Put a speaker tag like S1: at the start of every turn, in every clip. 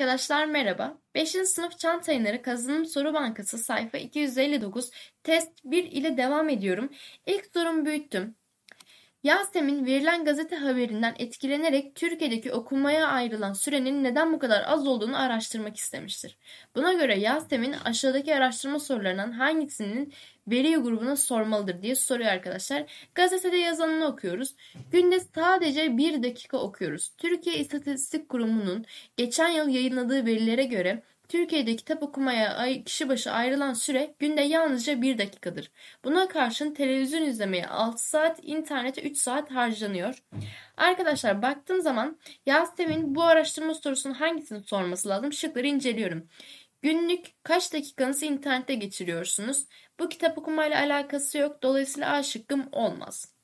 S1: arkadaşlar merhaba. 5. sınıf çan yayınları kazanım soru bankası sayfa 259 test 1 ile devam ediyorum. İlk sorum büyüttüm. Yasemin verilen gazete haberinden etkilenerek Türkiye'deki okunmaya ayrılan sürenin neden bu kadar az olduğunu araştırmak istemiştir. Buna göre Yasemin aşağıdaki araştırma sorularından hangisinin veri grubuna sormalıdır diye soruyor arkadaşlar. Gazetede yazanını okuyoruz. Günde sadece bir dakika okuyoruz. Türkiye İstatistik Kurumu'nun geçen yıl yayınladığı verilere göre Türkiye'de kitap okumaya kişi başı ayrılan süre günde yalnızca 1 dakikadır. Buna karşın televizyon izlemeye 6 saat, internete 3 saat harcanıyor. Arkadaşlar baktığım zaman Yasemin bu araştırma sorusunun hangisini sorması lazım? Şıkları inceliyorum. Günlük kaç dakikanızı internette geçiriyorsunuz? Bu kitap okumayla alakası yok. Dolayısıyla A şıkkım olmaz.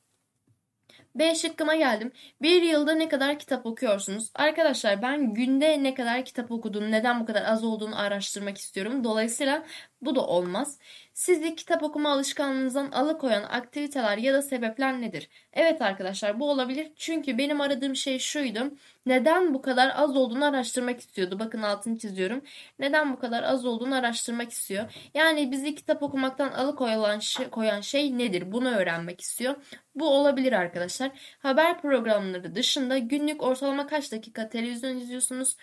S1: B şıkkıma geldim. Bir yılda ne kadar kitap okuyorsunuz? Arkadaşlar ben günde ne kadar kitap okudum, neden bu kadar az olduğunu araştırmak istiyorum. Dolayısıyla bu da olmaz. Sizi kitap okuma alışkanlığınızdan alıkoyan aktiviteler ya da sebepler nedir? Evet arkadaşlar bu olabilir. Çünkü benim aradığım şey şuydu. Neden bu kadar az olduğunu araştırmak istiyordu. Bakın altını çiziyorum. Neden bu kadar az olduğunu araştırmak istiyor. Yani bizi kitap okumaktan alıkoyan şey, koyan şey nedir? Bunu öğrenmek istiyor. Bu olabilir arkadaşlar. Haber programları dışında günlük ortalama kaç dakika televizyon izliyorsunuz?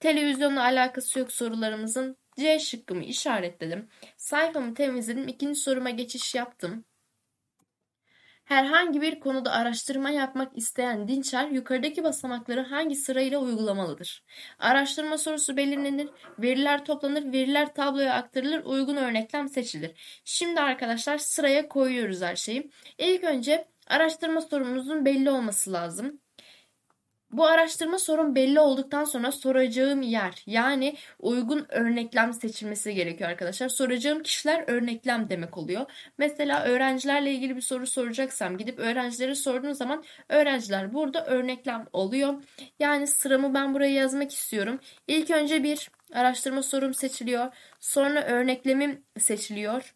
S1: Televizyonla alakası yok sorularımızın C şıkkımı işaretledim. Sayfamı temizledim. İkinci soruma geçiş yaptım. Herhangi bir konuda araştırma yapmak isteyen dinçer yukarıdaki basamakları hangi sırayla uygulamalıdır? Araştırma sorusu belirlenir, veriler toplanır, veriler tabloya aktarılır, uygun örneklem seçilir. Şimdi arkadaşlar sıraya koyuyoruz her şeyi. İlk önce araştırma sorumuzun belli olması lazım. Bu araştırma sorun belli olduktan sonra soracağım yer yani uygun örneklem seçilmesi gerekiyor arkadaşlar. Soracağım kişiler örneklem demek oluyor. Mesela öğrencilerle ilgili bir soru soracaksam gidip öğrencilere sorduğum zaman öğrenciler burada örneklem oluyor. Yani sıramı ben buraya yazmak istiyorum. İlk önce bir araştırma sorum seçiliyor. Sonra örneklemim seçiliyor.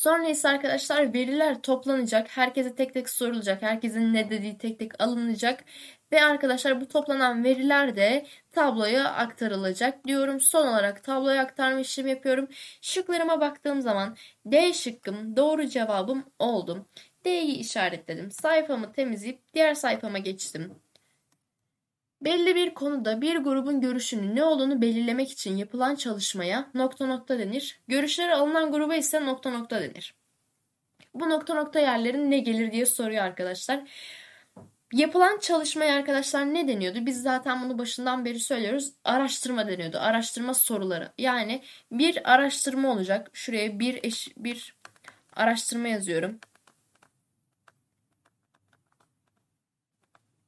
S1: Sonra ise arkadaşlar veriler toplanacak. Herkese tek tek sorulacak. Herkesin ne dediği tek tek alınacak. Ve arkadaşlar bu toplanan veriler de tabloya aktarılacak diyorum. Son olarak tabloya aktarma işlemi yapıyorum. Şıklarıma baktığım zaman D şıkkım doğru cevabım oldum, D'yi işaretledim. Sayfamı temizleyip diğer sayfama geçtim. Belli bir konuda bir grubun görüşünün ne olduğunu belirlemek için yapılan çalışmaya nokta nokta denir. Görüşleri alınan gruba ise nokta nokta denir. Bu nokta nokta yerlerin ne gelir diye soruyor arkadaşlar. Yapılan çalışmaya arkadaşlar ne deniyordu? Biz zaten bunu başından beri söylüyoruz. Araştırma deniyordu. Araştırma soruları. Yani bir araştırma olacak. Şuraya bir eş, bir araştırma yazıyorum.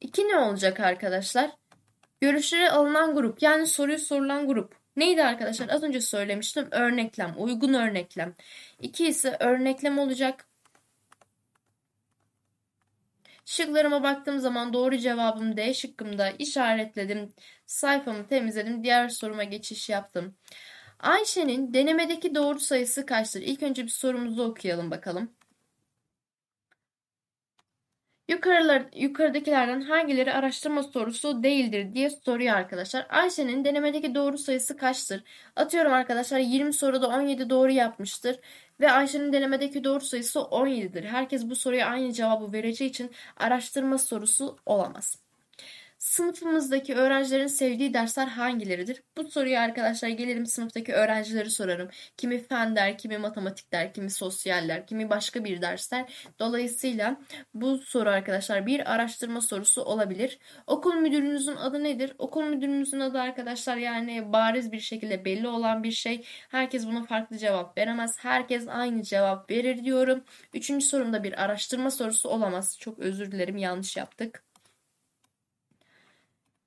S1: İki ne olacak arkadaşlar? Görüşleri alınan grup yani soruyu sorulan grup. Neydi arkadaşlar? Az önce söylemiştim. Örneklem, uygun örneklem. İki ise örneklem olacak. Şıklarıma baktığım zaman doğru cevabım D şıkkımda işaretledim. Sayfamı temizledim. Diğer soruma geçiş yaptım. Ayşe'nin denemedeki doğru sayısı kaçtır? İlk önce bir sorumuzu okuyalım bakalım yukarıdakilerden hangileri araştırma sorusu değildir diye soruyor arkadaşlar. Ayşe'nin denemedeki doğru sayısı kaçtır? Atıyorum arkadaşlar 20 soruda 17 doğru yapmıştır. Ve Ayşe'nin denemedeki doğru sayısı 17'dir. Herkes bu soruya aynı cevabı vereceği için araştırma sorusu olamaz. Sınıfımızdaki öğrencilerin sevdiği dersler hangileridir? Bu soruyu arkadaşlar gelirim sınıftaki öğrencileri sorarım. Kimi fen der, kimi matematik der, kimi sosyal der, kimi başka bir dersler. Dolayısıyla bu soru arkadaşlar bir araştırma sorusu olabilir. Okul müdürünüzün adı nedir? Okul müdürünüzün adı arkadaşlar yani bariz bir şekilde belli olan bir şey. Herkes buna farklı cevap veremez. Herkes aynı cevap verir diyorum. Üçüncü sorumda bir araştırma sorusu olamaz. Çok özür dilerim yanlış yaptık.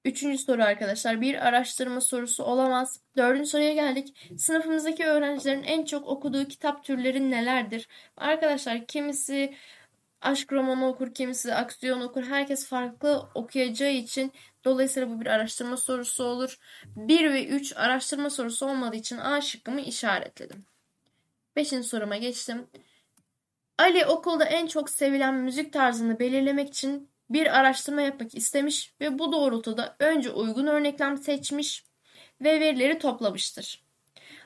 S1: Üçüncü soru arkadaşlar bir araştırma sorusu olamaz. Dördüncü soruya geldik. Sınıfımızdaki öğrencilerin en çok okuduğu kitap türleri nelerdir? Arkadaşlar kimisi aşk romanı okur, kimisi aksiyon okur. Herkes farklı okuyacağı için dolayısıyla bu bir araştırma sorusu olur. 1 ve 3 araştırma sorusu olmadığı için A şıkkımı işaretledim. Beşinci soruma geçtim. Ali okulda en çok sevilen müzik tarzını belirlemek için bir araştırma yapmak istemiş ve bu doğrultuda önce uygun örneklem seçmiş ve verileri toplamıştır.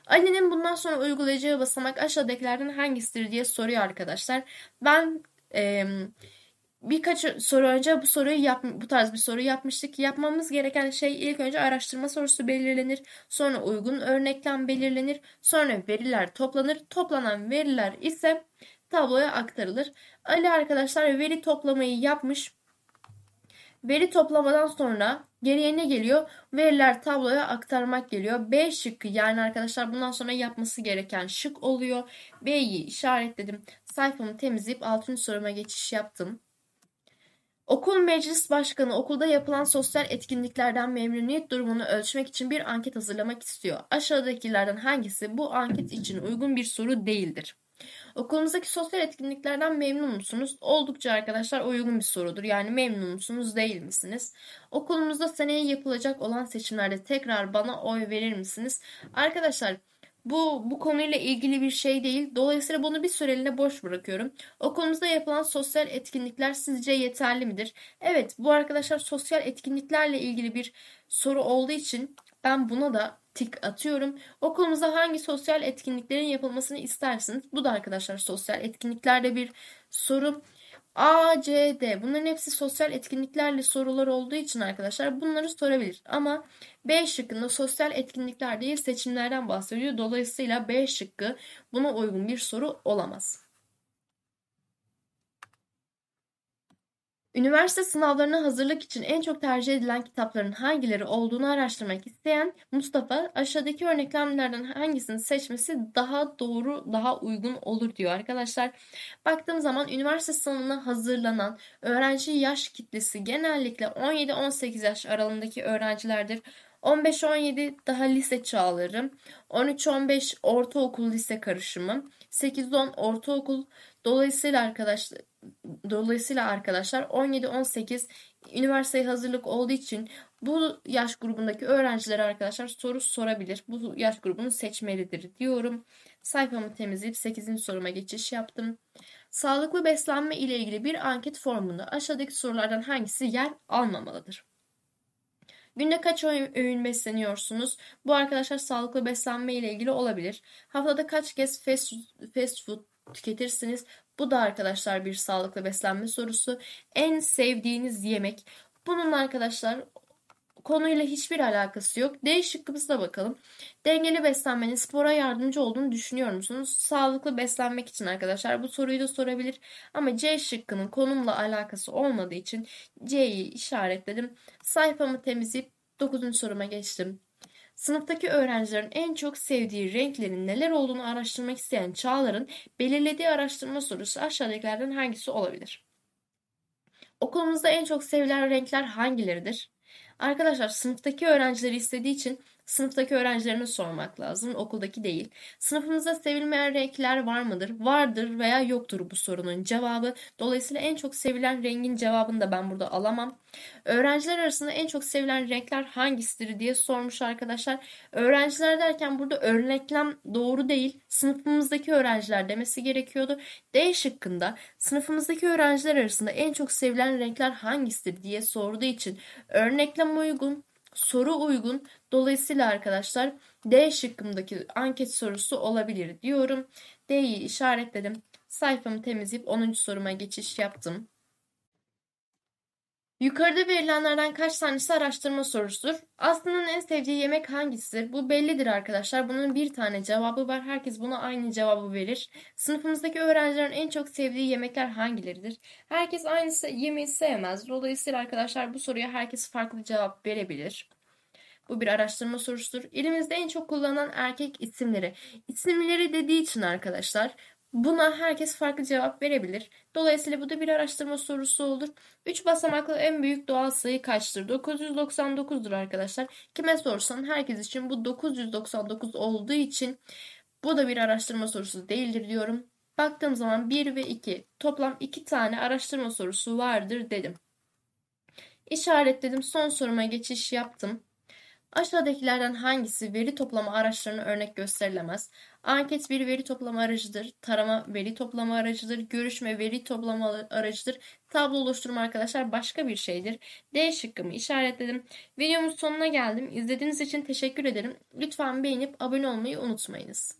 S1: Ali'nin bundan sonra uygulayacağı basamak aşağıdakilerden hangisidir diye soruyor arkadaşlar. Ben e, birkaç soru önce bu soruyu yap, bu tarz bir soru yapmıştık. Yapmamız gereken şey ilk önce araştırma sorusu belirlenir, sonra uygun örneklem belirlenir, sonra veriler toplanır. Toplanan veriler ise tabloya aktarılır. Ali arkadaşlar veri toplamayı yapmış. Veri toplamadan sonra geriye ne geliyor? Veriler tabloya aktarmak geliyor. B şıkkı yani arkadaşlar bundan sonra yapması gereken şık oluyor. B'yi işaretledim. Sayfamı temizleyip 6. soruma geçiş yaptım. Okul meclis başkanı okulda yapılan sosyal etkinliklerden memnuniyet durumunu ölçmek için bir anket hazırlamak istiyor. Aşağıdakilerden hangisi bu anket için uygun bir soru değildir? Okulumuzdaki sosyal etkinliklerden memnun musunuz? Oldukça arkadaşlar uygun bir sorudur. Yani memnun musunuz değil misiniz? Okulumuzda seneye yapılacak olan seçimlerde tekrar bana oy verir misiniz? Arkadaşlar bu bu konuyla ilgili bir şey değil. Dolayısıyla bunu bir süreliğine boş bırakıyorum. Okulumuzda yapılan sosyal etkinlikler sizce yeterli midir? Evet, bu arkadaşlar sosyal etkinliklerle ilgili bir soru olduğu için ben buna da tik atıyorum. Okulumuzda hangi sosyal etkinliklerin yapılmasını istersiniz? Bu da arkadaşlar sosyal etkinliklerde bir soru. A, C, D. Bunların hepsi sosyal etkinliklerle sorular olduğu için arkadaşlar bunları sorabilir. Ama B şıkkında sosyal etkinlikler değil seçimlerden bahsediyor. Dolayısıyla B şıkkı buna uygun bir soru olamaz. Üniversite sınavlarına hazırlık için en çok tercih edilen kitapların hangileri olduğunu araştırmak isteyen Mustafa aşağıdaki örneklemlerden hangisini seçmesi daha doğru, daha uygun olur diyor arkadaşlar. Baktığım zaman üniversite sınavına hazırlanan öğrenci yaş kitlesi genellikle 17-18 yaş aralığındaki öğrencilerdir. 15-17 daha lise çağları, 13-15 ortaokul lise karışımı, 8-10 ortaokul. Dolayısıyla arkadaşlar Dolayısıyla arkadaşlar 17-18 üniversiteye hazırlık olduğu için bu yaş grubundaki öğrencilere arkadaşlar soru sorabilir. Bu yaş grubunu seçmelidir diyorum. Sayfamı temizleyip 8. soruma geçiş yaptım. Sağlıklı beslenme ile ilgili bir anket formunda aşağıdaki sorulardan hangisi yer almamalıdır? Günde kaç öğün besleniyorsunuz? Bu arkadaşlar sağlıklı beslenme ile ilgili olabilir. Haftada kaç kez fast food tüketirsiniz? Bu da arkadaşlar bir sağlıklı beslenme sorusu. En sevdiğiniz yemek. Bunun arkadaşlar konuyla hiçbir alakası yok. D şıkkımıza bakalım. Dengeli beslenmenin spora yardımcı olduğunu düşünüyor musunuz? Sağlıklı beslenmek için arkadaşlar bu soruyu da sorabilir. Ama C şıkkının konumla alakası olmadığı için C'yi işaretledim. Sayfamı temizleyip 9. soruma geçtim. Sınıftaki öğrencilerin en çok sevdiği renklerin neler olduğunu araştırmak isteyen Çağlar'ın belirlediği araştırma sorusu aşağıdakilerden hangisi olabilir? Okulumuzda en çok sevilen renkler hangileridir? Arkadaşlar sınıftaki öğrencileri istediği için Sınıftaki öğrencilerine sormak lazım, okuldaki değil. Sınıfımızda sevilmeyen renkler var mıdır? Vardır veya yoktur bu sorunun cevabı. Dolayısıyla en çok sevilen rengin cevabını da ben burada alamam. Öğrenciler arasında en çok sevilen renkler hangisidir diye sormuş arkadaşlar. Öğrenciler derken burada örneklem doğru değil. Sınıfımızdaki öğrenciler demesi gerekiyordu. D şıkkında sınıfımızdaki öğrenciler arasında en çok sevilen renkler hangisidir diye sorduğu için örneklem uygun, soru uygun, Dolayısıyla arkadaşlar D şıkkımdaki anket sorusu olabilir diyorum. D'yi işaretledim. Sayfamı temizleyip 10. soruma geçiş yaptım. Yukarıda verilenlerden kaç tanesi araştırma sorusudur? Aslında en sevdiği yemek hangisidir? Bu bellidir arkadaşlar. Bunun bir tane cevabı var. Herkes buna aynı cevabı verir. Sınıfımızdaki öğrencilerin en çok sevdiği yemekler hangileridir? Herkes aynı yemeği sevmez. Dolayısıyla arkadaşlar bu soruya herkes farklı cevap verebilir. Bu bir araştırma sorusudur. Elimizde en çok kullanılan erkek isimleri. İsimleri dediği için arkadaşlar Buna herkes farklı cevap verebilir. Dolayısıyla bu da bir araştırma sorusu olur. 3 basamaklı en büyük doğal sayı kaçtır? 999'dur arkadaşlar. Kime sorsan herkes için bu 999 olduğu için bu da bir araştırma sorusu değildir diyorum. Baktığım zaman 1 ve 2 toplam 2 tane araştırma sorusu vardır dedim. İşaretledim. Son soruma geçiş yaptım. Aşağıdakilerden hangisi veri toplama araçlarına örnek gösterilemez? Anket bir veri toplama aracıdır. Tarama veri toplama aracıdır. Görüşme veri toplama aracıdır. Tablo oluşturma arkadaşlar başka bir şeydir. D şıkkımı işaretledim. Videomuz sonuna geldim. İzlediğiniz için teşekkür ederim. Lütfen beğenip abone olmayı unutmayınız.